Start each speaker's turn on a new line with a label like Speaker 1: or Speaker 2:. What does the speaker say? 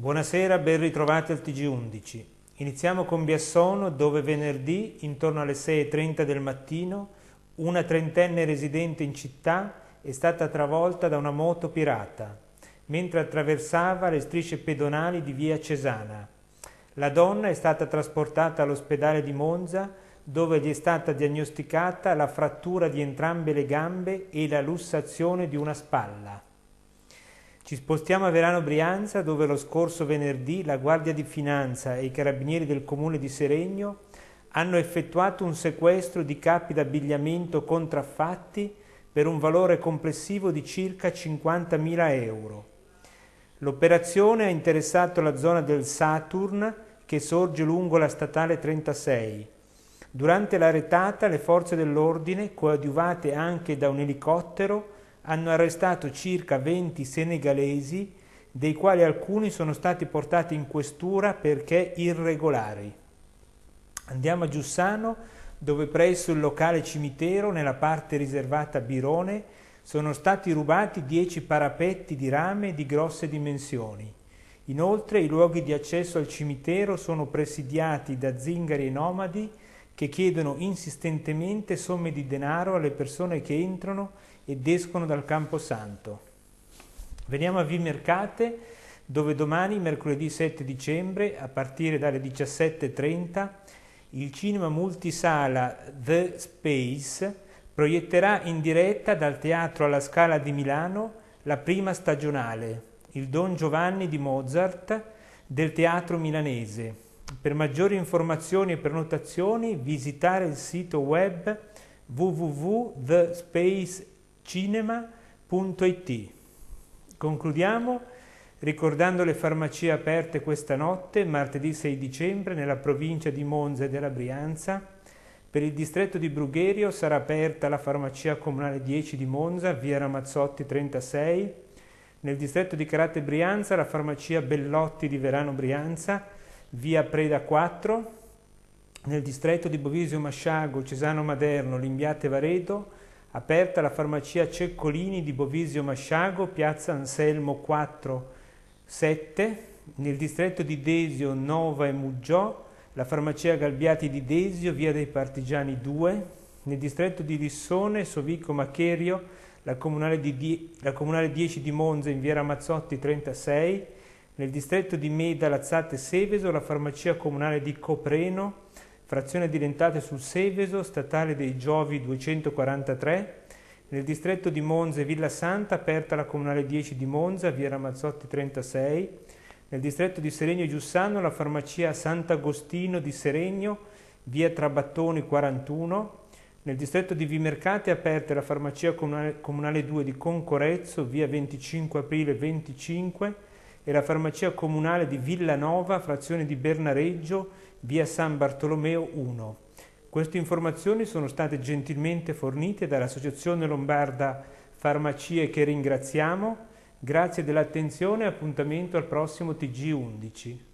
Speaker 1: Buonasera, ben ritrovati al TG11. Iniziamo con Biassono dove venerdì, intorno alle 6.30 del mattino, una trentenne residente in città è stata travolta da una moto pirata mentre attraversava le strisce pedonali di via Cesana. La donna è stata trasportata all'ospedale di Monza dove gli è stata diagnosticata la frattura di entrambe le gambe e la lussazione di una spalla. Ci spostiamo a Verano Brianza dove lo scorso venerdì la Guardia di Finanza e i carabinieri del comune di Seregno hanno effettuato un sequestro di capi d'abbigliamento contraffatti per un valore complessivo di circa 50.000 euro. L'operazione ha interessato la zona del Saturn che sorge lungo la statale 36. Durante la retata le forze dell'ordine, coadiuvate anche da un elicottero, hanno arrestato circa 20 senegalesi, dei quali alcuni sono stati portati in questura perché irregolari. Andiamo a Giussano, dove presso il locale cimitero, nella parte riservata a Birone, sono stati rubati 10 parapetti di rame di grosse dimensioni. Inoltre i luoghi di accesso al cimitero sono presidiati da zingari e nomadi, che chiedono insistentemente somme di denaro alle persone che entrano ed escono dal Camposanto. Veniamo a Vi Mercate, dove domani, mercoledì 7 dicembre, a partire dalle 17.30, il cinema multisala The Space proietterà in diretta dal Teatro alla Scala di Milano la prima stagionale, il Don Giovanni di Mozart, del teatro milanese, per maggiori informazioni e prenotazioni visitare il sito web www.thespacecinema.it. Concludiamo ricordando le farmacie aperte questa notte, martedì 6 dicembre, nella provincia di Monza e della Brianza. Per il distretto di Brugherio sarà aperta la farmacia comunale 10 di Monza, via Ramazzotti 36. Nel distretto di Carate Brianza la farmacia Bellotti di Verano Brianza via Preda 4, nel distretto di Bovisio Masciago, Cesano Maderno, Limbiate Varedo, aperta la farmacia Ceccolini di Bovisio Masciago, piazza Anselmo 4, 7, nel distretto di Desio, Nova e Muggiò, la farmacia Galbiati di Desio, via dei Partigiani 2, nel distretto di Lissone, Sovico Macherio, la comunale, di, la comunale 10 di Monza in via Ramazzotti 36, nel distretto di Meda, Lazzate e Seveso, la farmacia comunale di Copreno, frazione di Lentate sul Seveso, statale dei Giovi 243. Nel distretto di Monza e Villa Santa, aperta la comunale 10 di Monza, via Ramazzotti 36. Nel distretto di Seregno e Giussano, la farmacia Sant'Agostino di Seregno, via Trabattoni 41. Nel distretto di Vimercate è aperta la farmacia comunale 2 di Concorezzo, via 25 aprile 25 e la farmacia comunale di Villanova, frazione di Bernareggio, via San Bartolomeo 1. Queste informazioni sono state gentilmente fornite dall'Associazione Lombarda Farmacie che ringraziamo. Grazie dell'attenzione e appuntamento al prossimo TG11.